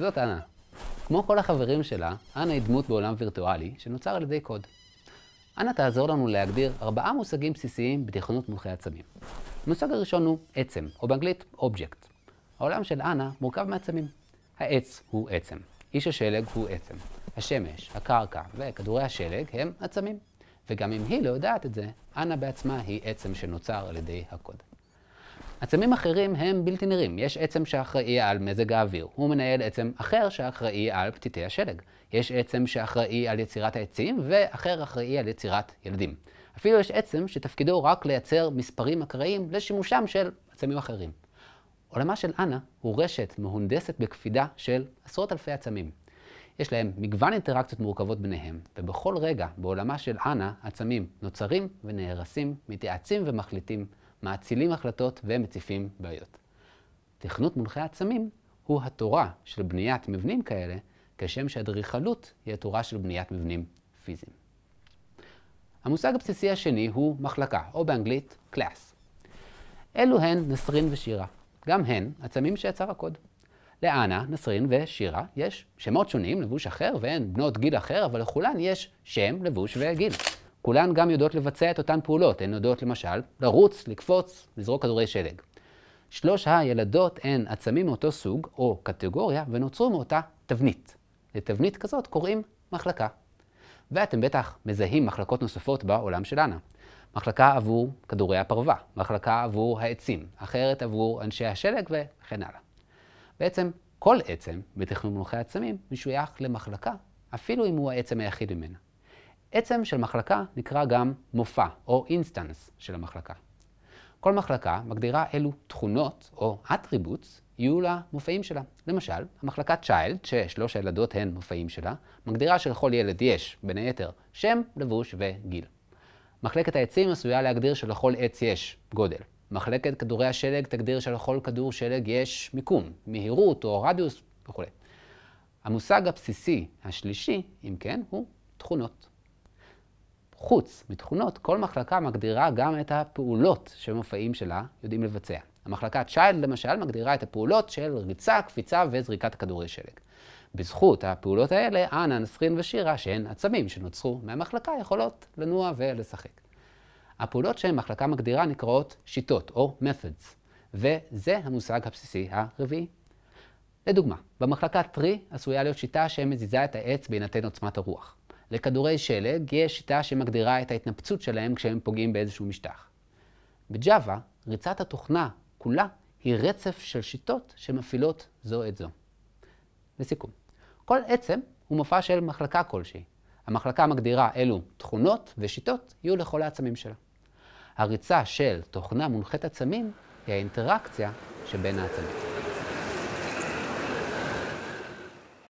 זאת אנה. כמו כל החברים שלה, אנה היא דמות בעולם וירטואלי שנוצר על ידי קוד. אנה תעזור לנו להגדיר ארבעה מושגים בסיסיים בתכנות מונחי עצמים. המושג הראשון הוא עצם, או באנגלית אובייקט. העולם של אנה מורכב מעצמים. העץ הוא עצם, איש השלג הוא עצם, השמש, הקרקע וכדורי השלג הם עצמים. וגם אם היא לא יודעת את זה, אנה בעצמה היא עצם שנוצר על ידי הקוד. עצמים אחרים הם בלתי נראים. יש עצם שאחראי על מזג האוויר, הוא מנהל עצם אחר שאחראי על פתיתי השלג. יש עצם שאחראי על יצירת העצים, ואחר אחראי על יצירת ילדים. אפילו יש עצם שתפקידו רק לייצר מספרים אקראיים לשימושם של עצמים אחרים. עולמה של אנה הוא רשת מהונדסת בקפידה של עשרות אלפי עצמים. יש להם מגוון אינטראקציות מורכבות ביניהם, ובכל רגע בעולמה של אנה עצמים נוצרים ונהרסים, מתייעצים ומחליטים מאצילים החלטות ומציפים בעיות. תכנות מונחי עצמים הוא התורה של בניית מבנים כאלה, כשם שאדריכלות היא התורה של בניית מבנים פיזיים. המושג הבסיסי השני הוא מחלקה, או באנגלית class. אלו הן נסרין ושירה. גם הן עצמים שיצר הקוד. לאנה, נסרין ושירה יש שמות שונים, לבוש אחר, והן בנות גיל אחר, אבל לכולן יש שם, לבוש וגיל. כולן גם יודעות לבצע את אותן פעולות. הן יודעות למשל לרוץ, לקפוץ, לזרוק כדורי שלג. שלוש הילדות הן עצמים מאותו סוג או קטגוריה ונוצרו מאותה תבנית. לתבנית כזאת קוראים מחלקה. ואתם בטח מזהים מחלקות נוספות בעולם שלנו. מחלקה עבור כדורי הפרווה, מחלקה עבור העצים, אחרת עבור אנשי השלג וכן הלאה. בעצם כל עצם בתכנון מונחי עצמים משוייך למחלקה, אפילו אם הוא העצם היחיד ממנה. עצם של מחלקה נקרא גם מופע או אינסטנס של המחלקה. כל מחלקה מגדירה אילו תכונות או אטריבוטס יהיו למופעים שלה. למשל, המחלקה צ'יילד, ששלוש הילדות הן מופעים שלה, מגדירה שלכל ילד יש, בין היתר, שם, לבוש וגיל. מחלקת העצים עשויה להגדיר שלכל עץ יש גודל. מחלקת כדורי השלג תגדיר שלכל כדור שלג יש מיקום, מהירות או רדיוס וכו'. המושג הבסיסי השלישי, אם כן, הוא תכונות. חוץ, מתכונות, כל מחלקה מגדירה גם את הפעולות שמופעים שלה יודעים לבצע. המחלקה צ'יילד למשל מגדירה את הפעולות של ריצה, קפיצה וזריקת כדורי שלג. בזכות הפעולות האלה, אנה, נסרין ושירה, שהן עצמים שנוצרו מהמחלקה, יכולות לנוע ולשחק. הפעולות שהמחלקה מגדירה נקראות שיטות או methods, וזה המושג הבסיסי הרביעי. לדוגמה, במחלקה טרי עשויה להיות שיטה שמזיזה את העץ בהינתן עוצמת הרוח. לכדורי שלג יש שיטה שמגדירה את ההתנפצות שלהם כשהם פוגעים באיזשהו משטח. בג'אווה, ריצת התוכנה כולה היא רצף של שיטות שמפעילות זו את זו. לסיכום, כל עצם הוא מופע של מחלקה כלשהי. המחלקה מגדירה אילו תכונות ושיטות יהיו לכל העצמים שלה. הריצה של תוכנה מונחית עצמים היא האינטראקציה שבין העצמים.